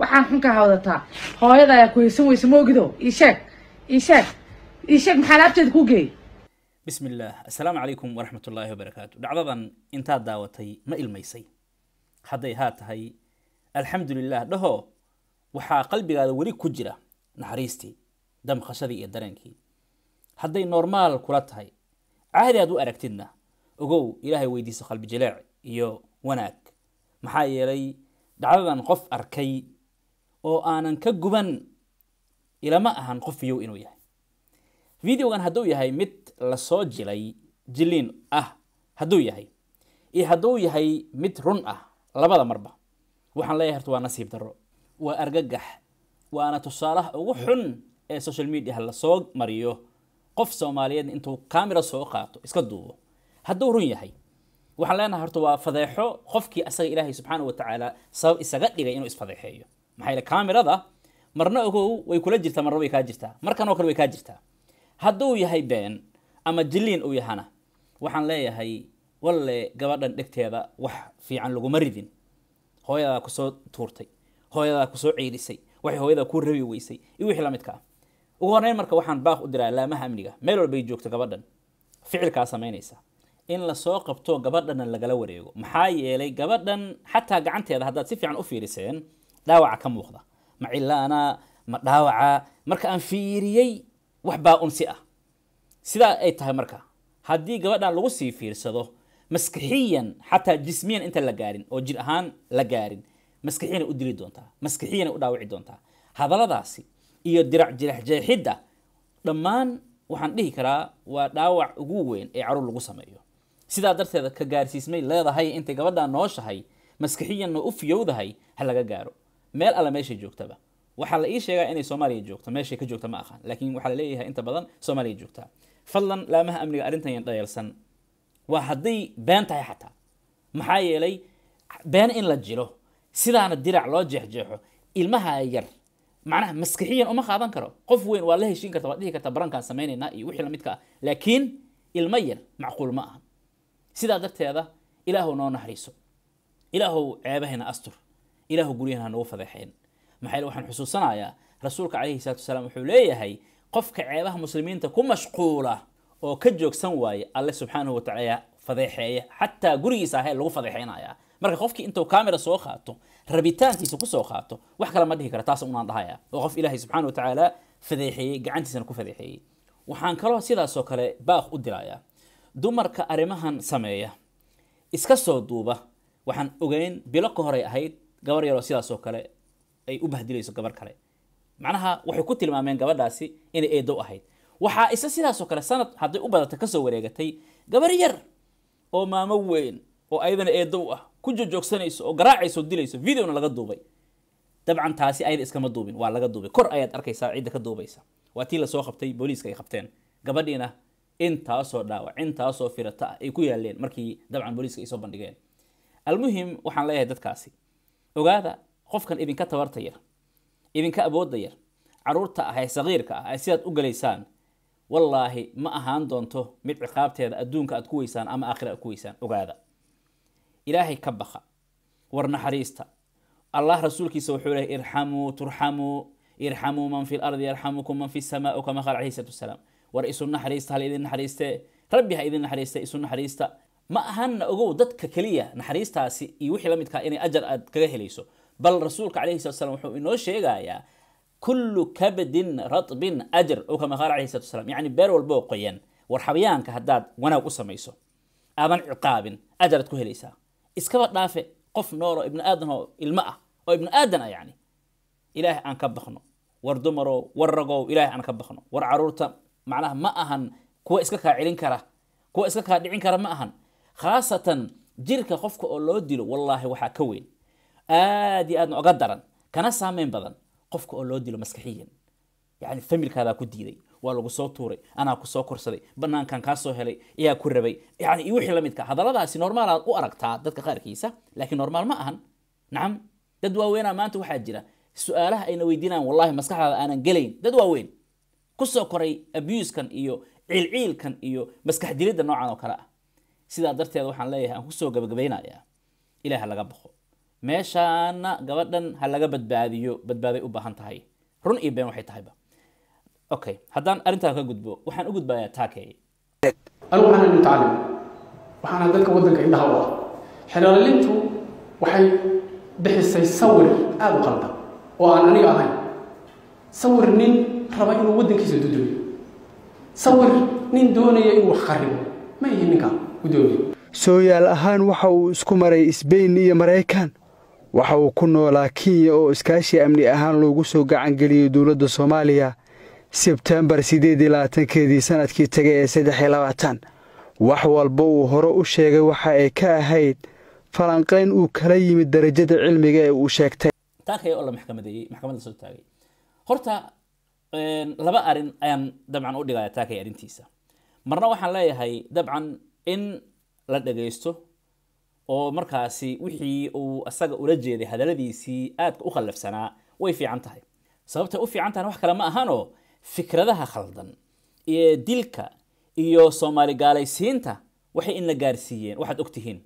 waxaan xun wadataa hooyada ayaa kuhaysan weysa moogido iisheeg iisheeg iisheeg maxaa laabteeda ku geey bismi assalaamu calaykum waraxmat ullaahi wabarakaatu dhacdadan intaad daawatay ma ilmaysay hadday haa tahay alxamdu dhaho waxaa qalbigaada weli ku jira naxariistii damqashadii iyo dareenkii hadday normaal kula tahay caadi aad u aragtidna ogow ilaahay weydiiso qalbi jileec iyo wanaag maxaa yeelay dhacdadan qof arkay oo aanan ka guban ilama ahan qof qofiyow inuu yahay videogan hadduu yahay mid lasoo jilay jiliin ah hadduu yahay iyo hadduu yahay mid run ah labada marba waxaan leeyahay horta waa nasiib darro waa argagax waana tusaalaha ugu xun ee social mediaha lasoo mariyo qof soomaaliyeed intuu kamira soo qaato iska duubo hadduu run yahay waxaan leenahay horta waa fadeexo qofkii asaga ilaahay subxaana watacaala sabab isaga dhigay inuu isfadeexeeyo maxaa yeele kaamirada marna ogow way kula jirtaa marna way kaa jirtaa markan oo kale way kaa jirtaa hadduu yahay been ama jiliin uu yahana waxaan leeyahay walle gabadhan dhegteeda wax fiican laguma ridin hooyadaa kusoo tuurtay hooyadaa kusoo ciirisay waxay hooyadaa kuu rabi weysay iyo wixii lamidka ah ugu horreyn marka waxaan baaq u diraa laamaha amniga meel walbay joogto gabadhan ficilkaa samaynaysa in lasoo qabto gabadhanna lagala wareego maxaa yeelay gabadhan xataa gacanteeda haddaad si fiican u fiiriseen dhaawaca ka muuqda ma cilaana ma dhaawaca marka aan fiiriyey wax baa unsi ah sidaa ay tahay marka haddii gabadha lagu sii fiirsado maskixiyan xataa jismiyan inta la gaarin oo jir ahaan la gaarin maskixiyanay u dili doontaa maskixiyanay u dhaawici doontaa hadalladaasi iyo dirac jirax dhammaan waxaan dhihi karaa waa dhaawac ugu weyn ee caruur lagu sameeyo sidaa darteeda ka gaarsiismay leedahay intay gabadhaa nooshahay maskixiyanna u fiyowdahay ha laga gaaro meel alle meeshay joogtaba waxaa la ii sheegaa inay soomaaliya joogto meeshay ka joogta ma aha laakiin waxaa la leeyahay inta badan soomaaliya joogtaa fadlan laamaha amniga arrintan dhayalsan waa hadday been tahay xataa maxaa yeelay been in la jiro sidaana dirac loo jeexjeexo ilmaha yar macnaha maskixiyan uma qaadan karo qof weyn waa la heshiin karta waad dhihi karta barankaan samaynaynaa iyo wixii lamidka ah laakiin ilmo yar macquul ma aha sidaa darteeda ilaahu noo naxariiso ilaahu ceebahayna astur ilaahu guryahan hanugu fadeexeen maxaa yeel waxaan xusuusanayaa rasuulka calayhi salaatu wasalaam wuxuu leeyahay qofka ceebaha muslimiinta ku mashquula oo ka joogsan waaye alle subxaanahu watacaala fadeexeeya xataa gurigiisa ahee lagu fadeexaynayaa marka qofkii intuu kaamira soo qaato rabitaankiisa kusoo qaato wax kale ma dhihi kara taas unaan dhahaya oo qof ilaahay subxaana watacaala fadeexeeyey gacantiisana ku fadeexeeyey waxaan kaloo sidaasoo kale baaq u dirayaa dumarka arrimahan sameeya iska soo duuba waxaan ogeyn bilo ka horay ahayd gabar yaroo sidaasoo kale ay u bahdilayso gabar kale macnaha waxay ku tilmaameen gabadhaasi inay eedow ahayd waxaa isa sidaasoo kale sanad hadday u badato kasoo wareegatay gabar yar oo maamo weyn oo ayadana eedow ah ku jojoogsanayso oo garaacayso dilayso videona laga duubay dabcan taasi ayada iskama duubin waa laga duubay kor ayaad arkaysaa cidda ka duubaysa waa tii lasoo qabtay booliiska ay qabteen gabadhiina intaasoo dhaawac intaasoo firata ah ay ku yaaleen markii dabcan booliiska ay soo bandhigeen almuhim waxaan leeyahay dadkaasi ogaada qofkan idinka tabartaya idinka yar caruurta ah ee saqiirka ah ay sidaad u galaysaan wallaahi ma ahaan doonto mid ciqaabteeda adduunka aad ku weysaan ama aakhira aad ku weysaan ogaada ilaahay ka baqa war naxariista allah rasuulkiisa wuxuu leeyahy irxamuu turxamuu irxamuu man fi lardi yarxamukum man fi samaa kama qaal calayhi salaatu wasalaam war isu naxariista hal idin naxariistee rabbi ha idin naxariista isu naxariista ما أهان أقو ضدك كلية نحريس تاسي يوحي لمدك إني أجر أدكره ليسو بل رسولك عليه الصلاة والسلام هو إنو شيغا يا كل كبد رطب أجر أو كما قال عليه الصلاة والسلام يعني بير والبو قيان ورحبيان وأنا وناو قسميسو آمن عقاب أجر أدكره ليسا إسكبت نافي قف نور ابن آدن هو الماء أو ابن آدن يعني إله أن كبخنو وردمرو ورقو إله أن كبخنو ورعرورتا معناها ما أهان كو إسكا كا عيلين كرا كو إسكا كا دعين ما أهان خاصة جيرك قفك أو لو والله وحا كوين آدي آدن أغدران كان سامين بدن قفك أو لو ديلو مسكحيا يعني فمي الكابا كديري والله قصو توري أنا قصو كرسدي بنان كان كاسو هلي يا كوربي يعني يوحي لميدك هذا لا سي نورمال أو أرقتا دادك خير كيسا لكن نورمال ما أهن نعم دادوا وين ما أنتو حاجنا سؤالها أين ويدينا والله مسكح هذا أنا نقلين دادوا وين قصو كوري أبيوز كان إيو عيل عيل كان إيو مسكح ديلي دا نوعان وكلاه sidaa darteeda waxaan leeyahay aan kusoo gabagabaynayaa ilaah ha laga baqo meeshaana gabadhan ha laga badbaadiyo badbaaday u baahan tahay run iyo been waxay tahayba okay haddaan arrintaa ka gudbo waxaan u gudbayaa taakeey anugu waxaan ilmu tacaliim waxaana dalka waddanka indhaha u ah xeloolintu waxay bixisay sawir aada u qaldan oo aan aniga ahayn sawir nin raba inuu waddankiisa dudumiyo sawir nin doonaya inuu wax kharibo ma yihin ninkaan sooyaal ahaan waxa uu isku maray sbain iyo maraykan waxa uu ku noolaa kenya oo iskaashi amni ahaan loogu soo gacangeliyey dowladda soomaaliya sebtembar siddeed iyo labaatankeedii sannadkii taga ee saddex labaatan wax walba uu hore u sheegay waxa ay ka ahayd falanqayn uu kala yimid darajada cilmiga ee uu sheegtay horta laba arin ayaan dabcan u dhigaya taakay arrintiisa marna waxaan leeyahay dabcan in la dhagaysto oo markaasi wixii uu isaga ula jeeday hadaladiisii aadka u khallafsanaa way fiican tahay sababtay u fiican tahana wax kale ma ahanoo fikradaha khaldan ee dilka iyo soomaali gaalaysiinta waxay inla gaarsiiyeen waxaad ogtihiin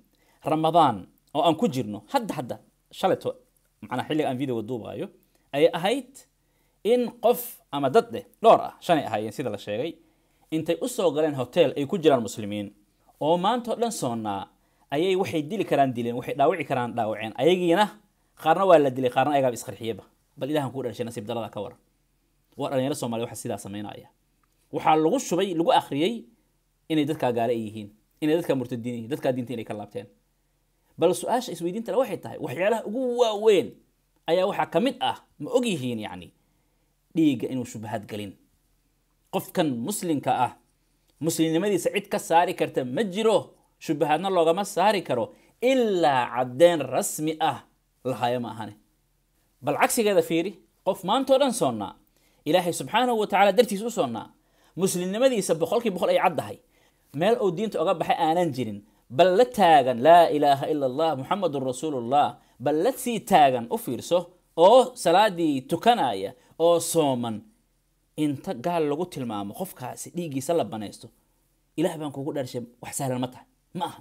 ramadaan oo aan ku jirno hadda hadda shaleto macnaa xilliga aan videoga duubaayo ayay ahayd in qof ama dad eh dhowr ah shanay ahaayeen sida la sheegay intay usoo galeen hotel ay ku jiraan muslimiin oo maanta oo dhan soonnaa ayay waxay dili karaan dileen waxay dhaawici karaan dhaawaceen ayagiina qaarna waa la dilay qaarna ayagaa isqarxiyaba bal ilahan kuu dhashay nasiib darada ka waran waa dhalinyaro soomaaliya waxa sidaa samaynaya waxaa lagu shubay lagu akhriyey inay dadkaa gaale ay yihiin inay dadkaa murtadiin yihiin dadkaa diinta inay ka laabteen bal su-aasha isweydiinta le waxay tahay waxyaalaha ugu waaweyn ayaa waxaa ka mid ah ma og yihiin yacni dhiigga inuu shubahaad gelin qofkan muslimka ah muslimnimadiisa cid ka saari karta ma jiro shubahaadna loogama saari karo ilaa caddeyn rasmi ah lahayo ma ahane bal cagsigeeda fiiri qof maantao dhan soonnaa ilaahay subxaanahu watacaala dartiis u soonnaa muslimnimadiisa boqolkii boqol ay caddahay meel uu diinta oga baxay aanan jirin bal la taagan laa ilaaha ila allah muxamadun rasuulullah bal la sii taagan u fiirso oo salaadii tukanaya oo sooman انت قال لغو تلمامو خوفك سديقي سلب بنايستو إله بان كوكو دارشي وحسهل المطح ماه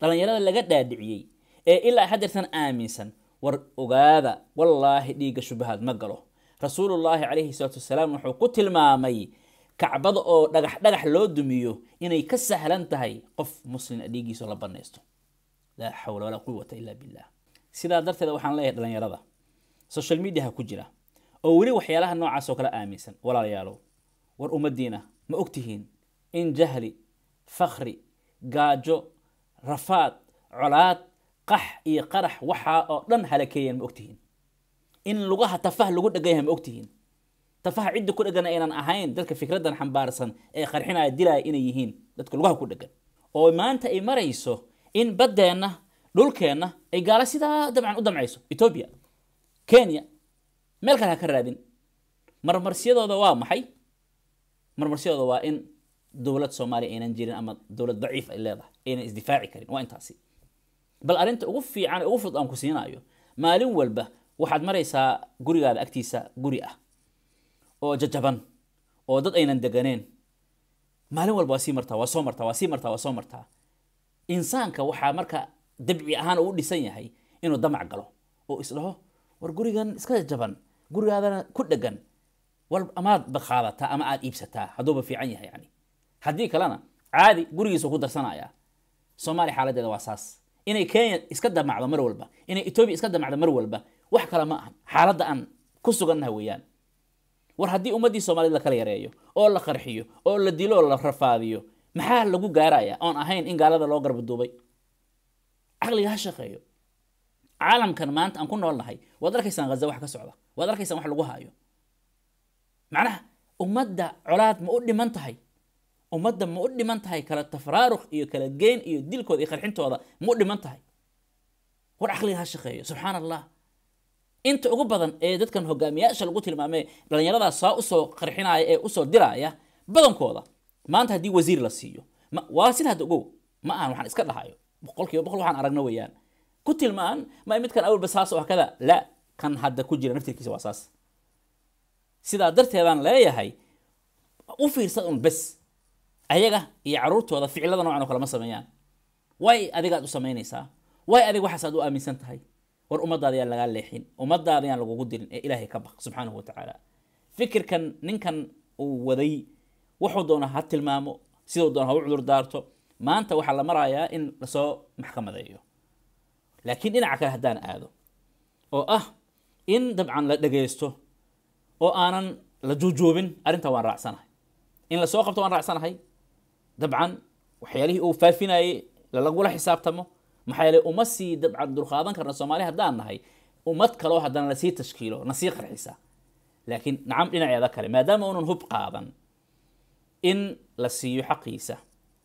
طالان يلا اللي قد دا دعيي إلا حدرتان آمينسان ورقاذا والله ديقى شبهات مقلو رسول الله عليه الصلاة والسلام وحو قو تلمامي كعبض او دغح دغح لو دميو إني كسهل انتهي قف مسلم ديقي سلب بنايستو لا حول ولا قوة إلا بالله سيدا درتا دا وحان لايه دلان يرادا سوشال ميديا ها oo weli waxyaalaha noocaas oo kale aaminsan walaalayaalow war ummadiina ma ogtihiin in jahli fakri gaajo rafaad colaad qax iyo qarax waxaa oo dhan halakeeyeen ma ogtihiin in lugaha tafah lagu yahay ma ogtihiin tafaha cidda ku dhegana aynan ahayn dadka fikraddan xambaarsan ee qarxinaya dilaya inay yihiin dadka lugaha ku dhegan oo maanta ay marayso in baddeenna dhulkeenna ay gaala sidaa dabcan u damcayso etoobiya kenya meel kale ha ka raadin marmarsiyadooda waa maxay marmarsiyadooda waa in dowlad soomaaliya aynan jirin ama dowlad daciif ay leedahay aynan isdifaaci karin waa intaasi bal arrinta ugu fiican ugu fudud aan ku siinaayo maalin walba waxaad maraysaa gurigaada agtiisa guri ah oo jajaban oo dad aynan deganeen maalin walba waa sii martaa waa soo martaa waa sii martaa waa soo martaa insaanka waxaa marka dabci ahaan uu dhisan yahay inuu damac galo oo isdhaho war gurigan iska jajaban gurigaadana ku dhegan wal amaad baqaadataa ama aada iibsataa hadduuba fiican yahay yani haddii kalena caadi gurigiisu ku darsanaya soomaaliya xaaladeeda waa saas inay kenya iska damacdo mar walba inay etoobiya iska damacdo mar walba wax kale ma aha xaaladda aan ku sugannaha weeyaan war haddii ummaddii soomaaliyed lakala yareeyo oo la qarxiyo oo la dilo oo la rafaadiyo maxaa lagu gaaraya oon ahayn in gaalada loo garba duubay caqliga shaqeeyo caalamkan maanta aan ku nool nahay waad arkaysaan haza wax ka socda waad arkaysaan wax lagu haayo macnaha ummadda colaad ma u dhiman tahay ummadda ma u dhiman tahay kala tafraarux iyo kala geyn iyo dilkooda iyo qarxintooda ma u dhiman tahay war caqliga ha shaqeeyo subxaana allah inta ugu badan ee dadkan hogaamiyaasha lagu tilmaamay dhallinyaradaas saa usoo qarxinaya ee usoo diraya badankooda maanta haddii wasiir la siiyo waa sida hadda ogow ma ahan waxaan iska dhahayo boqolkiiba boqol waxaan aragno weeyaan ku tilmaan ma midkan awalba saas wax kada la kan hadda ku jira naftirkiisa waa saas sidaa darteedaan leeyahay u fiirsad un bes ayaga iyo caruurtooda ficilada noocan oo kale ma sameeyaan way adigaad u samaynaysaa way adiga waxaasaad u aaminsan tahay war ummaddaada yaan lagaa leexin ummaddaada yaan lagugu dirin ee ilaahay ka baq subxaanahu watacaala fikirkan ninkan uu waday wuxuu doona ha tilmaamo siduu doona ha u cudur daarto maanta waxaa la marayaa in lasoo maxkamadeeyo laakiin dhinaca kale haddaan aado oo ah in dabcan la dhagaysto oo aanan la juujuubin arrinta waan raacsanahay in lasoo qabto waan raacsanahay dabcan waxyaalihii uu faafinayay lagula xisaabtamo maxaa yeelay uma sii dabcan dulqaadan karna soomaali haddaan nahay ummad kaloo haddana lasii tashkiilo nasii qarxisa laakiin nacam dhinaceeda kale maadaama unan hub qaadan in la siiyo xaqiisa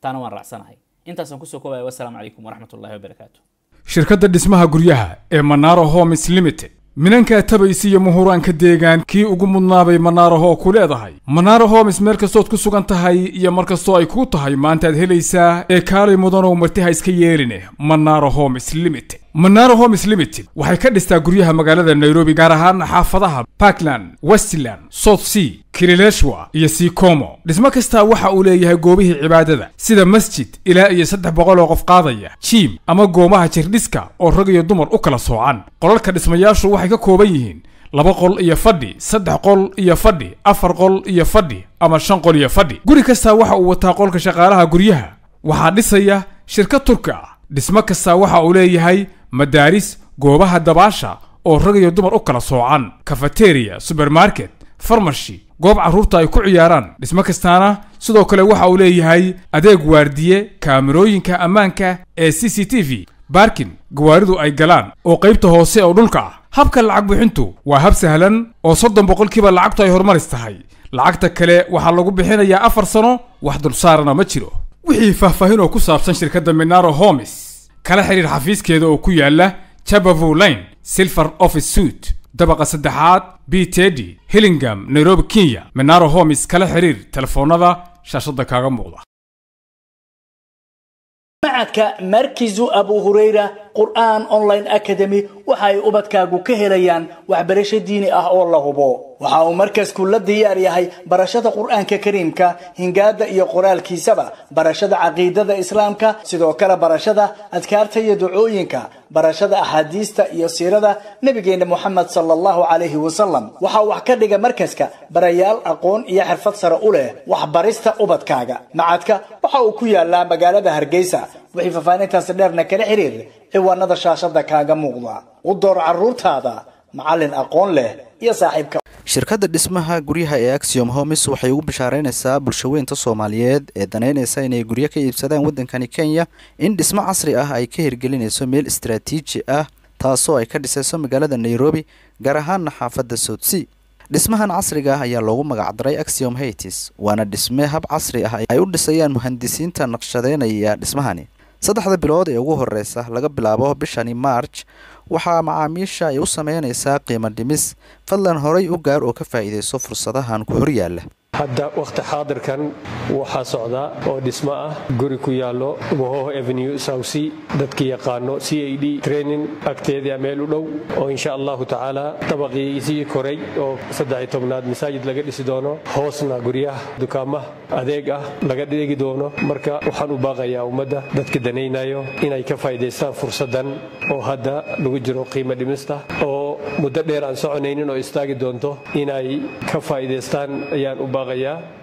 taana waan raacsanahay intaasaan kusoo koobaya wasalaamu calaykum waraxmat ullahi wabarakaatu shirkadda dhismaha guryaha ee manaro homes limited minankaa tabays iyo muhuraanka deegaan kii ugu mudnaabay manaaraho ku leedahay manaaro homes meel kastood ku sugan tahay iyo mar kastoo ay kuu tahay maantaad helaysaa ee kaalay mudanow martiha iska yeeline manaaro homes limited manaro homes limited waxay ka dhistaa guryaha magaalada nairobi gaar ahaan xaafadaha parkland westland south sea kilileshwa iyo sikomo dhismo kastaa waxa uu leeyahay goobihii cibaadada sida masjid ilaa iyo saddex boqol oo qof qaadaya jiim ama goomaha jirdhiska oo rag iyo dumar u kala soocan qolalka dhismayaashu waxay ka kooban yihiin laba qol iyo fadhi saddex qol iyo fadhi afar qol iyo fadhi ama shan qol iyo fadhi guri kastaa waxa uu wataa qolka shaqaalaha guryaha waxaa dhisaya shirka turka ah dhismo kastaa waxa uu leeyahay madaaris goobaha dabaasha oo rag iyo dumar u kala soocan kafateriya subermarket farmashi goob carruurta ay ku ciyaaraan dhismo kastaana sidoo kale waxa uu leeyahay adeeg waardiye kaamirooyinka ammaanka ee c c t v baarkin gawaaridu ay galaan oo qaybta hoose oo dhulka ah habka lacag bixintu waa hab sahlan oo soddon boqolkiiba lacagtu ay horumaris tahay lacagta kale waxaa lagu bixinayaa afar sano wax dulsaarana ma jiro wixii faahfaahin oo ku saabsan shirkadda minaro homes kala xidhiir xafiiskeeda oo ku yaala chabavu lane silver office suit dabaqa saddexaad b tedi hillingam nairobi kenya menaro homis kala xidhiir telefoonada shaashadda kaaga muuqda qur'aan online academy waxa ay ubadkaagu ka helayaan waxbarasho diini ah oo la hubo waxa uu markaas la diyaar yahay barashada qur'aanka kariimka hingaada iyo qoraalkiisaba barashada caqiidada islaamka sidoo kale barashada adkaarta iyo ducooyinka barashada axaadiista iyo siirada nebigeenna moxamed sala allahu calayhi wasalam waxaa wax ka dhiga markaska barayaal aqoon iyo xirfad sare u leh waxbarista ubadkaaga macadka waxa uu ku yaallaa magaalada hargeysa wixii faahfaahintaasi dheerna kala xiriir ciwaanada shaashada kaaga muuqda u door caruurtaada macalin aqoon leh iyo saaxiibka shirkadda dhismaha guryaha ee axiom homes waxay ugu bishaareynaysaa bulshaweynta soomaaliyeed ee danaynaysa inay guryo ka iibsadaan waddankani kenya in dhismo casri ah ay ka hirgelinayso meel istaraatiiji ah taasoo ay ka dhisayso magaalada nairobi gaar ahaana xaafadda soudsea dhismahan casriga ah ayaa loogu magacdaray axiom haytis waana dhisme hab casri ah ay u dhisayaan muhandisiinta naqshadeynaya dhismahani saddexda bilood ee ugu horeysa laga bilaabo bishani maarj waxaa macaamiisha ay u sameyneysaa qiimo dhimis fadlan horay u gaar oo ka faa'iideyso fursadahan ku horyaalla hadda wakhti xaadirkan waxaa socda oo dhismo ah guri ku yaallo mohoho avenue sawsi dadki yaqaano c a d training agteedaa meel u dhow oo insha allahu tacaala isii koray oo saddex tobnaad masaajid laga dhisi doono hoosna guryaha dukaamah adeeg ah laga dhigi doono marka waxaan u baaqayaa ummadda dadka danaynayo inay ka faa'idaystaan fursaddan oo hadda lagu jiro qiimo dhimista oo muddo dheer aan soconaynin oo istaagi doonto inay ka faa'iidaystaan ayaan u baaqayaa